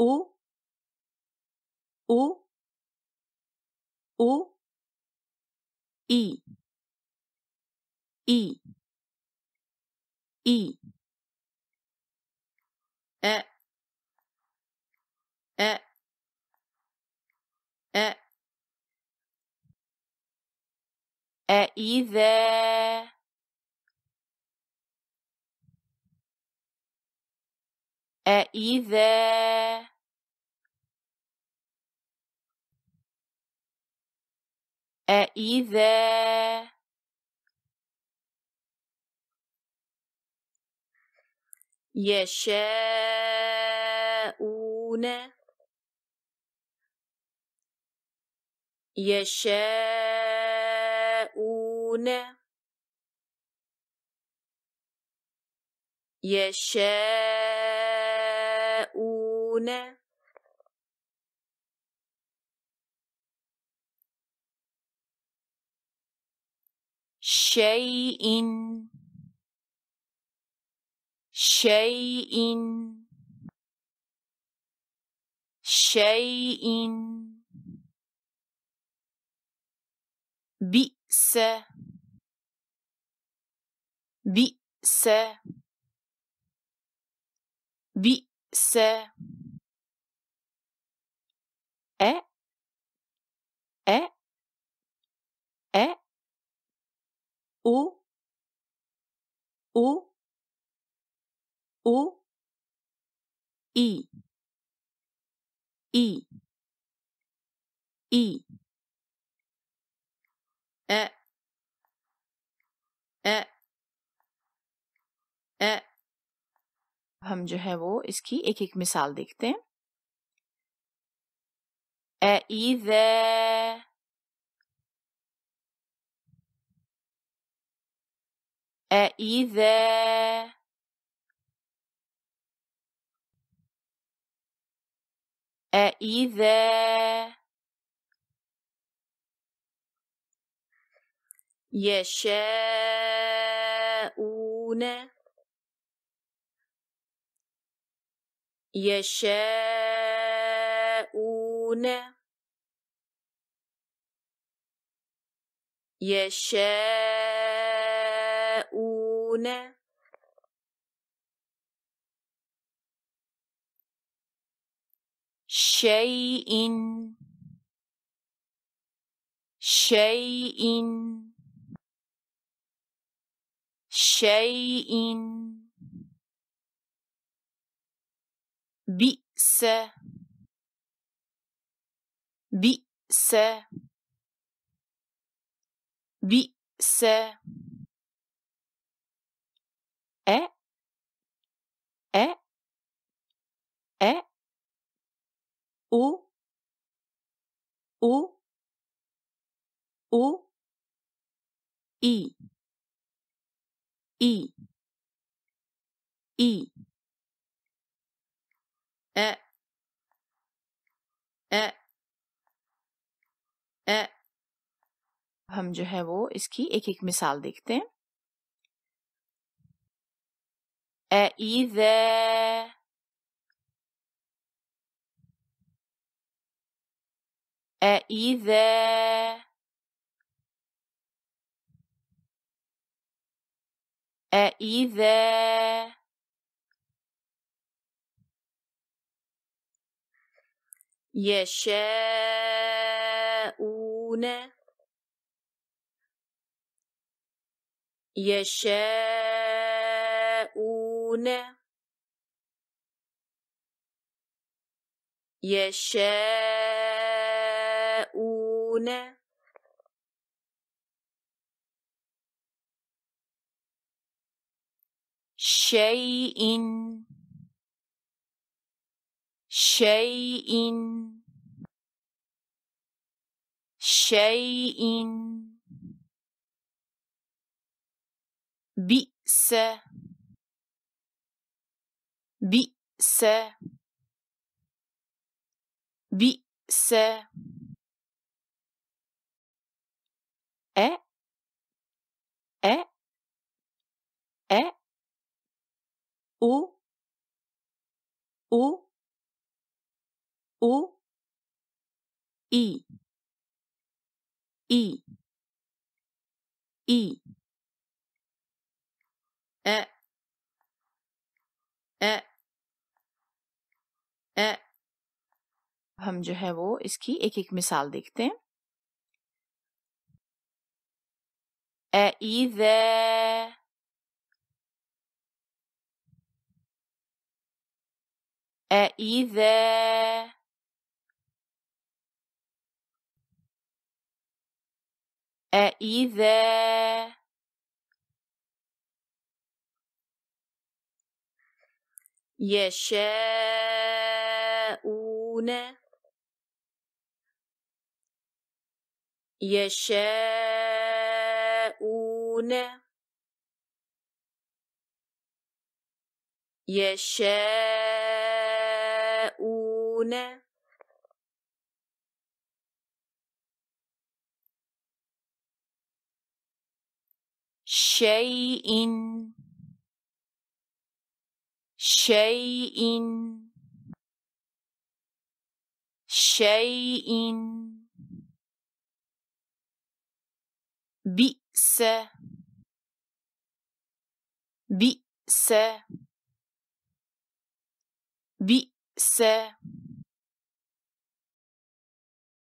o u u i i i é é é é either é either أإذا يشاءون يشاءون يشاءون شيء شيء شيء بئس بئس بئس O O O I I I E E ए e. हम जो है वो इसकी एक एक मिसाल देखते हैं ए e, इज أإذا أإذا يشاءون يشاءون يشاءون هنا شيء شيء شيء بئس بئس بئس えええううういいいええ ए हम जो है वो इसकी एक एक मिसाल देखते हैं أإذا أإذا أإذا يشاءون يشاءون يشاءون يشاءون شيء شيء شيء بئس B' se bi se e e e u u i i i e e हम जो है वो इसकी एक एक मिसाल देखते हैं إذا ईद أإذا يشاء يشاءون يشاءون يشاءون شيء شيء obicei in bise bise bise, bise.